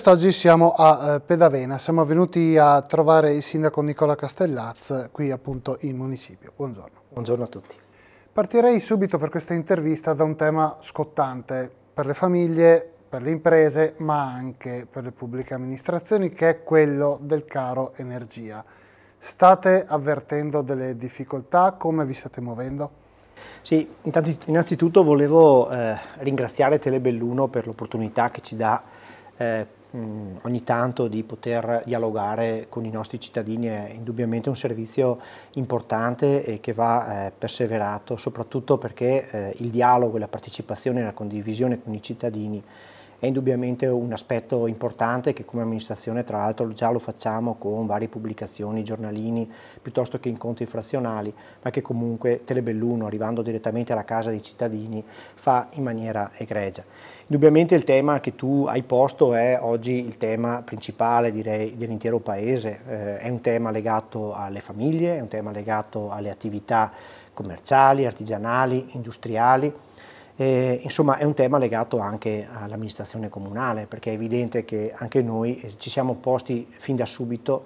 Quest'oggi siamo a eh, Pedavena, siamo venuti a trovare il sindaco Nicola Castellaz qui appunto in municipio. Buongiorno. Buongiorno a tutti. Partirei subito per questa intervista da un tema scottante per le famiglie, per le imprese, ma anche per le pubbliche amministrazioni, che è quello del caro energia. State avvertendo delle difficoltà? Come vi state muovendo? Sì, intanto, innanzitutto volevo eh, ringraziare Telebelluno per l'opportunità che ci dà eh, mh, mm, ogni tanto di poter dialogare con i nostri cittadini è indubbiamente un servizio importante e che va eh, perseverato, soprattutto perché eh, il dialogo e la partecipazione e la condivisione con i cittadini è indubbiamente un aspetto importante che come amministrazione tra l'altro già lo facciamo con varie pubblicazioni, giornalini, piuttosto che incontri frazionali, ma che comunque Telebelluno, arrivando direttamente alla casa dei cittadini, fa in maniera egregia. Indubbiamente il tema che tu hai posto è oggi il tema principale dell'intero paese, eh, è un tema legato alle famiglie, è un tema legato alle attività commerciali, artigianali, industriali, eh, insomma è un tema legato anche all'amministrazione comunale perché è evidente che anche noi eh, ci siamo posti fin da subito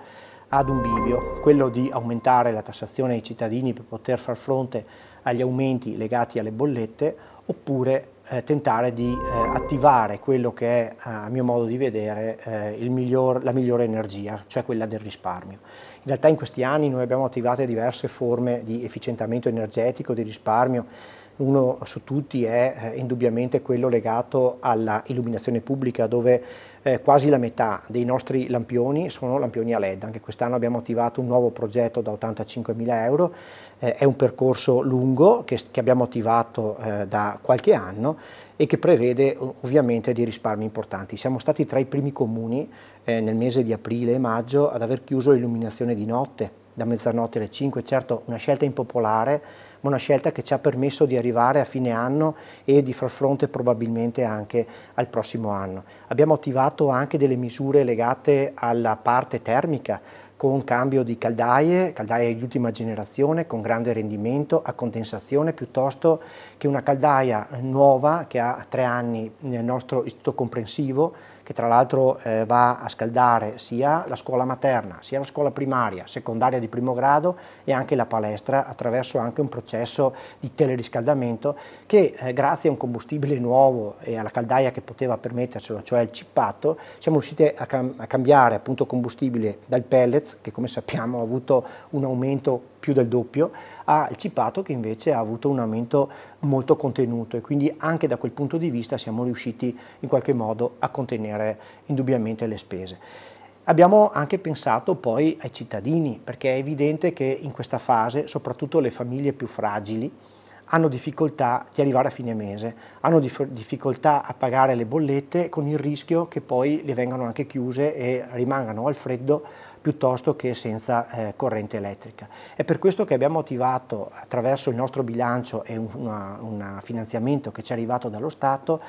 ad un bivio, quello di aumentare la tassazione ai cittadini per poter far fronte agli aumenti legati alle bollette oppure eh, tentare di eh, attivare quello che è, a mio modo di vedere, eh, miglior, la migliore energia, cioè quella del risparmio. In realtà in questi anni noi abbiamo attivato diverse forme di efficientamento energetico, di risparmio, uno su tutti è eh, indubbiamente quello legato alla illuminazione pubblica dove eh, quasi la metà dei nostri lampioni sono lampioni a LED. Anche quest'anno abbiamo attivato un nuovo progetto da 85.000 euro, eh, è un percorso lungo che, che abbiamo attivato eh, da qualche anno e che prevede ovviamente dei risparmi importanti. Siamo stati tra i primi comuni eh, nel mese di aprile e maggio ad aver chiuso l'illuminazione di notte, da mezzanotte alle 5, certo una scelta impopolare ma una scelta che ci ha permesso di arrivare a fine anno e di far fronte probabilmente anche al prossimo anno. Abbiamo attivato anche delle misure legate alla parte termica, con cambio di caldaie, caldaie di ultima generazione con grande rendimento a condensazione piuttosto che una caldaia nuova che ha tre anni nel nostro istituto comprensivo che tra l'altro eh, va a scaldare sia la scuola materna, sia la scuola primaria, secondaria di primo grado e anche la palestra attraverso anche un processo di teleriscaldamento che eh, grazie a un combustibile nuovo e alla caldaia che poteva permettercelo, cioè il cippato, siamo riusciti a, cam a cambiare appunto combustibile dal pellet che come sappiamo ha avuto un aumento più del doppio, ha il cipato che invece ha avuto un aumento molto contenuto e quindi anche da quel punto di vista siamo riusciti in qualche modo a contenere indubbiamente le spese. Abbiamo anche pensato poi ai cittadini, perché è evidente che in questa fase, soprattutto le famiglie più fragili, hanno difficoltà di arrivare a fine mese, hanno dif difficoltà a pagare le bollette con il rischio che poi le vengano anche chiuse e rimangano al freddo piuttosto che senza eh, corrente elettrica. È per questo che abbiamo attivato attraverso il nostro bilancio e un finanziamento che ci è arrivato dallo Stato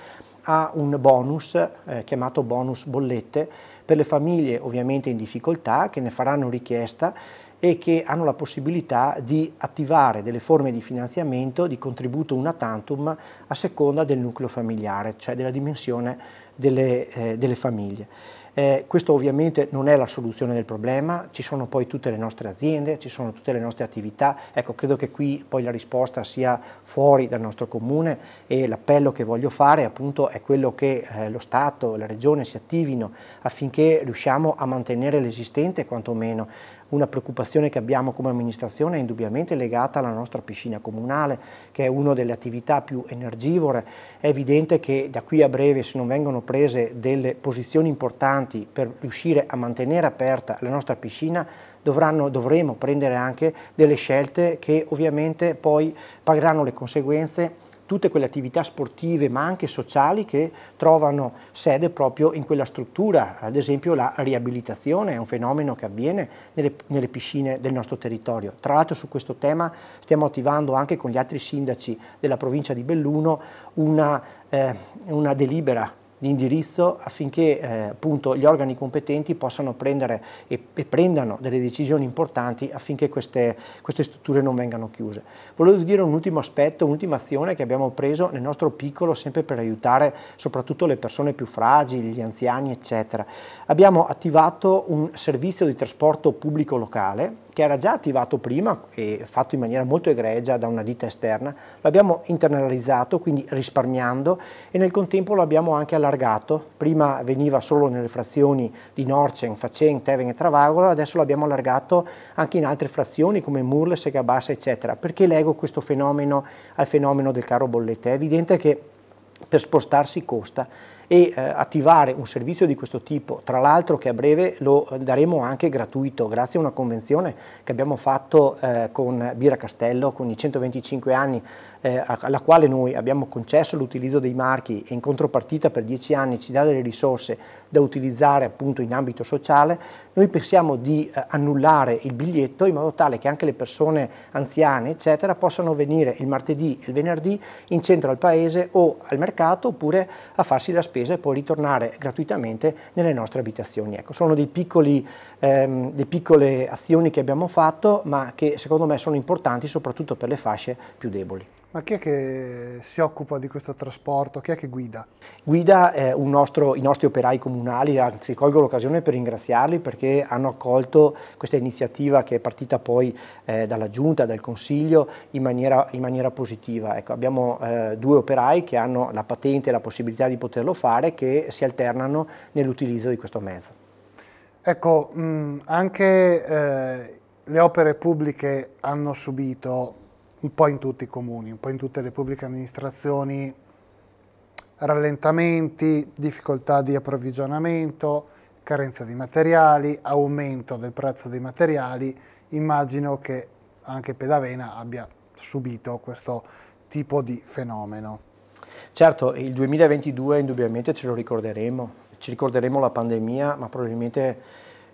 a un bonus eh, chiamato bonus bollette per le famiglie ovviamente in difficoltà che ne faranno richiesta e che hanno la possibilità di attivare delle forme di finanziamento di contributo una tantum a seconda del nucleo familiare, cioè della dimensione delle, eh, delle famiglie. Eh, questo ovviamente non è la soluzione del problema, ci sono poi tutte le nostre aziende, ci sono tutte le nostre attività, ecco credo che qui poi la risposta sia fuori dal nostro comune e l'appello che voglio fare appunto è quello che eh, lo Stato, la Regione si attivino affinché riusciamo a mantenere l'esistente quantomeno una preoccupazione che abbiamo come amministrazione è indubbiamente legata alla nostra piscina comunale, che è una delle attività più energivore. È evidente che da qui a breve, se non vengono prese delle posizioni importanti per riuscire a mantenere aperta la nostra piscina, dovranno, dovremo prendere anche delle scelte che ovviamente poi pagheranno le conseguenze tutte quelle attività sportive ma anche sociali che trovano sede proprio in quella struttura, ad esempio la riabilitazione è un fenomeno che avviene nelle, nelle piscine del nostro territorio. Tra l'altro su questo tema stiamo attivando anche con gli altri sindaci della provincia di Belluno una, eh, una delibera l'indirizzo affinché eh, appunto, gli organi competenti possano prendere e, e prendano delle decisioni importanti affinché queste, queste, strutture non vengano chiuse. Volevo dire un ultimo aspetto, un'ultima azione che abbiamo preso nel nostro piccolo sempre per aiutare soprattutto le persone più fragili, gli anziani eccetera. Abbiamo attivato un servizio di trasporto pubblico locale che era già attivato prima e fatto in maniera molto egregia da una ditta esterna, l'abbiamo internalizzato, quindi risparmiando e nel contempo l'abbiamo anche allargato. Prima veniva solo nelle frazioni di Norcen, Facen, Teven e Travagola, adesso l'abbiamo allargato anche in altre frazioni come Murle, Segabassa, eccetera. Perché leggo questo fenomeno al fenomeno del caro bollette? È evidente che per spostarsi costa e eh, attivare un servizio di questo tipo, tra l'altro che a breve lo daremo anche gratuito grazie a una convenzione che abbiamo fatto eh, con Bira Castello con i 125 anni eh, alla quale noi abbiamo concesso l'utilizzo dei marchi e in contropartita per 10 anni ci dà delle risorse da utilizzare appunto in ambito sociale, noi pensiamo di eh, annullare il biglietto in modo tale che anche le persone anziane eccetera possano venire il martedì e il venerdì in centro al paese o al mercato oppure a farsi la spesa spesa e poi ritornare gratuitamente nelle nostre abitazioni. Ecco, sono piccoli, ehm, delle piccole azioni che abbiamo fatto ma che secondo me sono importanti soprattutto per le fasce più deboli. Ma chi è che si occupa di questo trasporto? Chi è che guida? Guida eh, nostro, i nostri operai comunali, anzi colgo l'occasione per ringraziarli perché hanno accolto questa iniziativa che è partita poi eh, dalla Giunta, dal Consiglio, in maniera, in maniera positiva. Ecco, abbiamo eh, due operai che hanno la patente e la possibilità di poterlo fare che si alternano nell'utilizzo di questo mezzo. Ecco, mh, mm, anche eh, le opere pubbliche hanno subito un po' in tutti i comuni, un po' in tutte le pubbliche amministrazioni, rallentamenti, difficoltà di approvvigionamento, carenza di materiali, aumento del prezzo dei materiali, immagino che anche Pedavena abbia subito questo tipo di fenomeno. Certo, il 2022 indubbiamente ce lo ricorderemo, ci ricorderemo la pandemia, ma probabilmente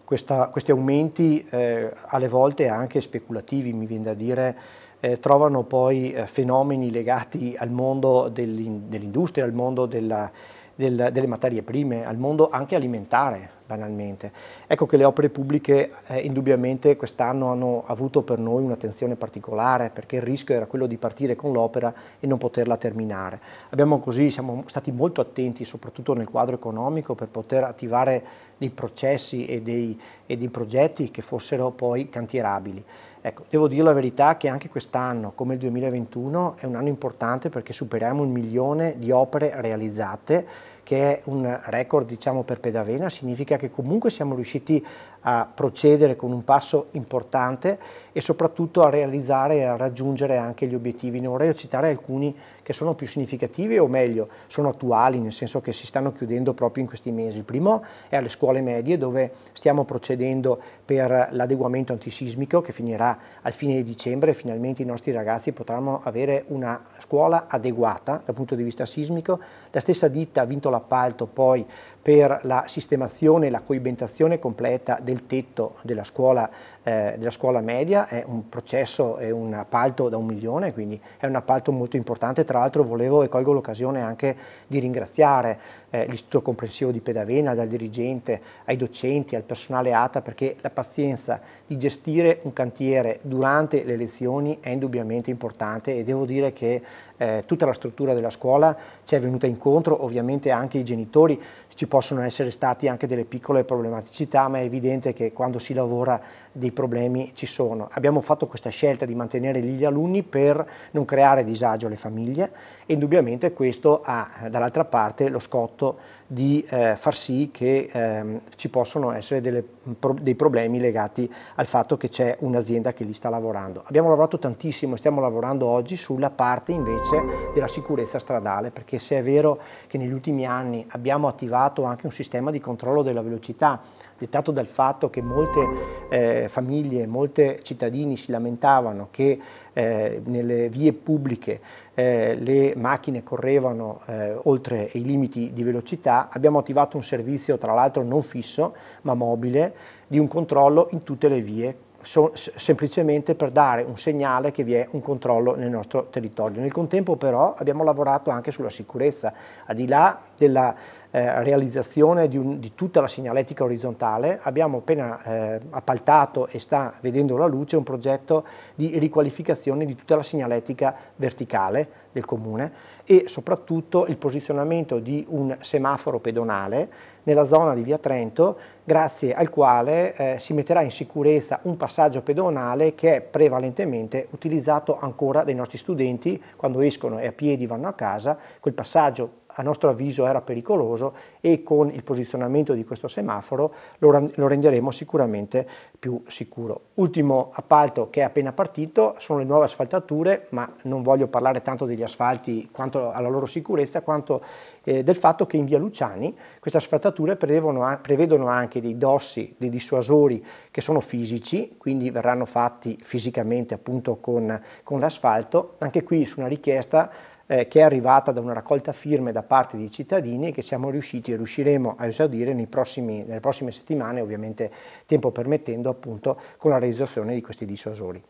questa, questi aumenti eh, alle volte anche speculativi, mi viene da dire, eh, trovano poi eh, fenomeni legati al mondo dell'industria, al mondo della, del, delle materie prime, al mondo anche alimentare banalmente. Ecco che le opere pubbliche eh, indubbiamente quest'anno hanno avuto per noi un'attenzione particolare perché il rischio era quello di partire con l'opera e non poterla terminare. Abbiamo così, siamo stati molto attenti soprattutto nel quadro economico per poter attivare dei processi e, dei, e dei progetti che fossero poi cantierabili. Ecco, devo dire la verità che anche quest'anno, come il 2021, è un anno importante perché superiamo un milione di opere realizzate, che è un record diciamo, per Pedavena, significa che comunque siamo riusciti a procedere con un passo importante e soprattutto a realizzare e a raggiungere anche gli obiettivi. Ne vorrei citare alcuni che sono più significativi o meglio sono attuali, nel senso che si stanno chiudendo proprio in questi mesi. Il primo è alle scuole medie dove stiamo procedendo per l'adeguamento antisismico che finirà al fine di dicembre e finalmente i nostri ragazzi potranno avere una scuola adeguata dal punto di vista sismico. La stessa ditta ha vinto l'appalto poi per la sistemazione e la coibentazione completa del tetto della scuola eh, della scuola media è un processo, è un appalto da un milione, quindi è un appalto molto importante. Tra l'altro volevo e colgo l'occasione anche di ringraziare eh, l'Istituto Comprensivo di Pedavena, dal dirigente, ai docenti, al personale ATA, perché la pazienza di gestire un cantiere durante le lezioni è indubbiamente importante e devo dire che eh, tutta la struttura della scuola ci è venuta incontro, ovviamente anche i genitori, ci possono essere stati anche delle piccole problematicità, ma è evidente che quando si lavora dei dei problemi ci sono. Abbiamo fatto questa scelta di mantenere lì gli alunni per non creare disagio alle famiglie e indubbiamente questo ha dall'altra parte lo scotto di eh, far sì che ehm, ci possono essere delle, mm, pro, dei problemi legati al fatto che c'è un'azienda che lì sta lavorando. Abbiamo lavorato tantissimo e stiamo lavorando oggi sulla parte invece della sicurezza stradale, perché se è vero che negli ultimi anni abbiamo attivato anche un sistema di controllo della velocità, dettato dal fatto che molte eh, famiglie, molti cittadini si lamentavano che eh, nelle vie pubbliche eh, le macchine correvano eh, oltre i limiti di velocità, abbiamo attivato un servizio, tra l'altro non fisso, ma mobile, di un controllo in tutte le vie, semplicemente per dare un segnale che vi è un controllo nel nostro territorio. Nel contempo però abbiamo lavorato anche sulla sicurezza, al di là della eh, realizzazione di, un, di, tutta la segnaletica orizzontale. Abbiamo appena eh, appaltato e sta vedendo la luce un progetto di riqualificazione di tutta la segnaletica verticale del comune e soprattutto il posizionamento di un semaforo pedonale nella zona di via Trento grazie al quale eh, si metterà in sicurezza un passaggio pedonale che è prevalentemente utilizzato ancora dai nostri studenti quando escono e a piedi vanno a casa, quel passaggio a nostro avviso era pericoloso e con il posizionamento di questo semaforo lo, lo renderemo sicuramente più sicuro. Ultimo appalto che è appena partito sono le nuove asfaltature, ma non voglio parlare tanto degli asfalti quanto alla loro sicurezza, quanto eh, del fatto che in via Luciani queste asfaltature prevedono, prevedono anche dei dossi, dei dissuasori che sono fisici, quindi verranno fatti fisicamente appunto con, con l'asfalto, anche qui su una richiesta eh, che è arrivata da una raccolta firme da parte dei cittadini e che siamo riusciti e riusciremo a esaudire prossimi, nelle prossime settimane, ovviamente tempo permettendo, appunto con la realizzazione di questi dissuasori.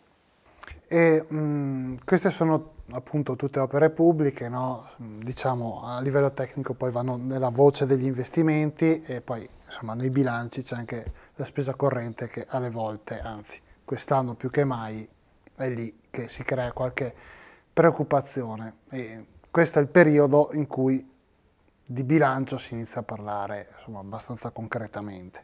E, mh, mm, queste sono appunto tutte opere pubbliche, no? diciamo a livello tecnico poi vanno nella voce degli investimenti e poi insomma nei bilanci c'è anche la spesa corrente che alle volte, anzi quest'anno più che mai, è lì che si crea qualche preoccupazione. E questo è il periodo in cui di bilancio si inizia a parlare insomma, abbastanza concretamente.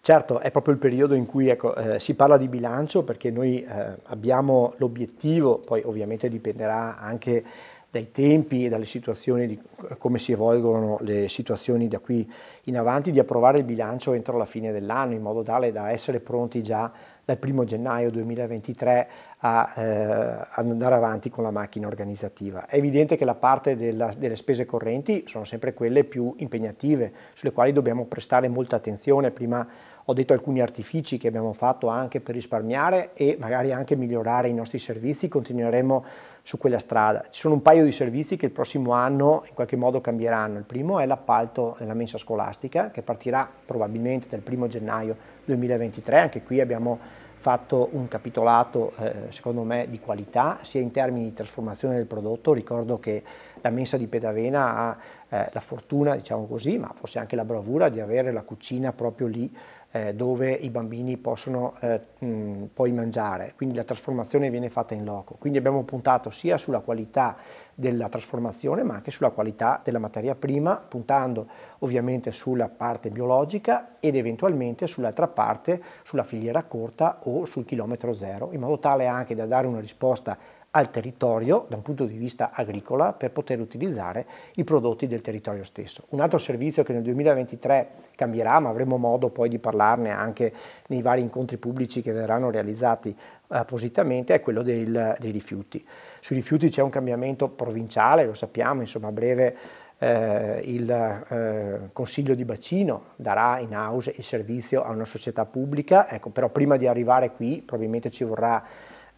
Certo, è proprio il periodo in cui ecco, eh, si parla di bilancio perché noi eh, abbiamo l'obiettivo, poi ovviamente dipenderà anche dai tempi e dalle situazioni, di come si evolgono le situazioni da qui in avanti, di approvare il bilancio entro la fine dell'anno in modo tale da essere pronti già a dal 1 gennaio 2023 a eh, andare avanti con la macchina organizzativa. È evidente che la parte della, delle spese correnti sono sempre quelle più impegnative, sulle quali dobbiamo prestare molta attenzione prima ho detto alcuni artifici che abbiamo fatto anche per risparmiare e magari anche migliorare i nostri servizi, continueremo su quella strada. Ci sono un paio di servizi che il prossimo anno in qualche modo cambieranno. Il primo è l'appalto della mensa scolastica che partirà probabilmente dal 1 gennaio 2023, anche qui abbiamo fatto un capitolato eh, secondo me di qualità sia in termini di trasformazione del prodotto, ricordo che la mensa di Pedavena ha eh, la fortuna, diciamo così, ma forse anche la bravura di avere la cucina proprio lì eh, dove i bambini possono eh, mh, poi mangiare, quindi la trasformazione viene fatta in loco. Quindi abbiamo puntato sia sulla qualità della trasformazione ma anche sulla qualità della materia prima, puntando ovviamente sulla parte biologica ed eventualmente sull'altra parte, sulla filiera corta o sul chilometro zero, in modo tale anche da dare una risposta al territorio da un punto di vista agricola per poter utilizzare i prodotti del territorio stesso. Un altro servizio che nel 2023 cambierà, ma avremo modo poi di parlarne anche nei vari incontri pubblici che verranno realizzati eh, appositamente, è quello del, dei rifiuti. Sui rifiuti c'è un cambiamento provinciale, lo sappiamo, insomma a breve eh, il eh, consiglio di bacino darà in house il servizio a una società pubblica, ecco, però prima di arrivare qui probabilmente ci vorrà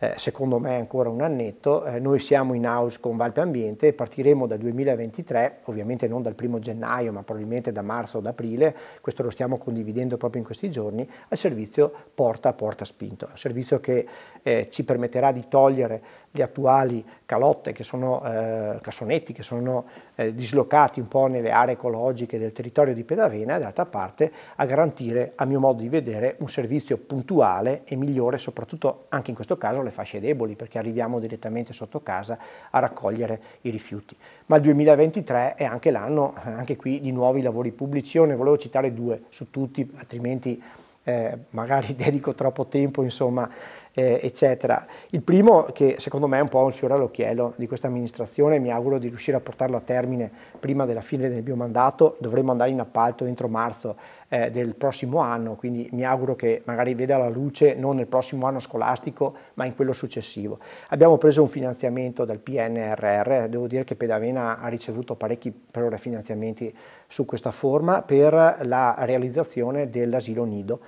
eh, secondo me ancora un annetto, eh, noi siamo in house con Valpe Ambiente e partiremo da 2023, ovviamente non dal primo gennaio ma probabilmente da marzo o da aprile, questo lo stiamo condividendo proprio in questi giorni, al servizio porta a porta spinto, un servizio che eh, ci permetterà di togliere le attuali calotte che sono eh, cassonetti che sono eh, dislocati un po' nelle aree ecologiche del territorio di Pedavena e d'altra parte a garantire a mio modo di vedere un servizio puntuale e migliore soprattutto anche in questo caso alle fasce deboli perché arriviamo direttamente sotto casa a raccogliere i rifiuti. Ma il 2023 è anche l'anno anche qui di nuovi lavori pubblici, io ne volevo citare due su tutti altrimenti eh, magari dedico troppo tempo insomma eh, eccetera. Il primo che secondo me è un po' un fiore all'occhiello di questa amministrazione, mi auguro di riuscire a portarlo a termine prima della fine del mio mandato, dovremo andare in appalto entro marzo eh, del prossimo anno, quindi mi auguro che magari veda la luce non nel prossimo anno scolastico ma in quello successivo. Abbiamo preso un finanziamento dal PNRR, devo dire che Pedavena ha ricevuto parecchi per finanziamenti su questa forma per la realizzazione dell'asilo nido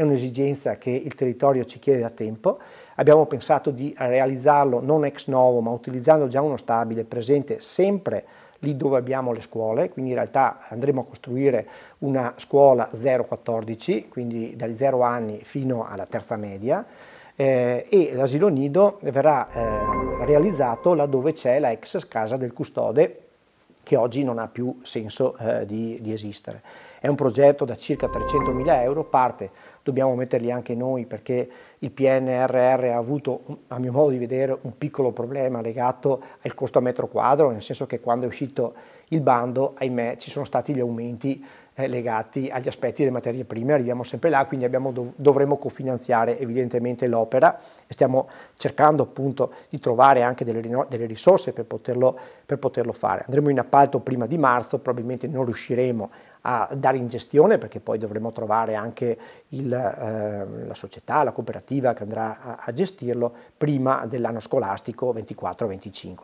è un'esigenza che il territorio ci chiede da tempo. Abbiamo pensato di realizzarlo non ex novo, ma utilizzando già uno stabile presente sempre lì dove abbiamo le scuole, quindi in realtà andremo a costruire una scuola 014, quindi dagli 0 anni fino alla terza media, eh, e l'asilo nido verrà eh, realizzato laddove c'è la ex casa del custode che oggi non ha più senso eh, di, di esistere. È un progetto da circa 300.000 euro, parte dobbiamo metterli anche noi perché il PNRR ha avuto, a mio modo di vedere, un piccolo problema legato al costo a metro quadro, nel senso che quando è uscito il bando, ahimè, ci sono stati gli aumenti eh, legati agli aspetti delle materie prime, arriviamo sempre là, quindi abbiamo, dovremo cofinanziare evidentemente l'opera e stiamo cercando appunto di trovare anche delle, delle risorse per poterlo, per poterlo fare. Andremo in appalto prima di marzo, probabilmente non riusciremo a dare in gestione, perché poi dovremo trovare anche il, eh, la società, la cooperativa che andrà a, a gestirlo prima dell'anno scolastico 24-25.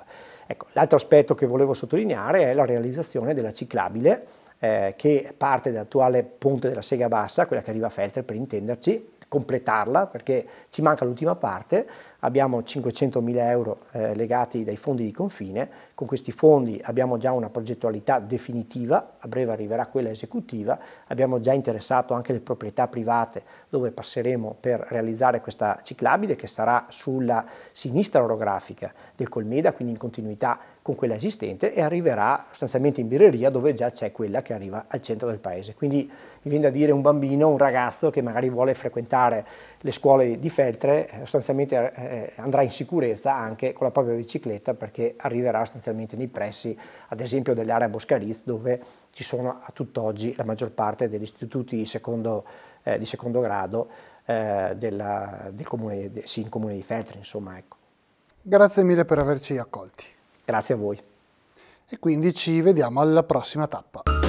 Ecco, l'altro aspetto che volevo sottolineare è la realizzazione della ciclabile eh, che parte dall'attuale ponte della Sega Bassa, quella che arriva a Feltre per intenderci, completarla perché ci manca l'ultima parte, abbiamo 500.000 euro eh, legati dai fondi di confine, con questi fondi abbiamo già una progettualità definitiva, a breve arriverà quella esecutiva, abbiamo già interessato anche le proprietà private dove passeremo per realizzare questa ciclabile che sarà sulla sinistra orografica del Colmeda, quindi in continuità con quella esistente e arriverà sostanzialmente in birreria dove già c'è quella che arriva al centro del paese. Quindi mi viene da dire un bambino, un ragazzo che magari vuole frequentare le scuole di Feltre, eh, sostanzialmente eh, eh, andrà in sicurezza anche con la propria bicicletta perché arriverà sostanzialmente nei pressi, ad esempio, dell'area Boscariz dove ci sono a tutt'oggi la maggior parte degli istituti di secondo, eh, di secondo grado eh, della, del comune, de, sì, in comune di Feltre. Insomma, ecco. Grazie mille per averci accolti. Grazie a voi. E quindi ci vediamo alla prossima tappa.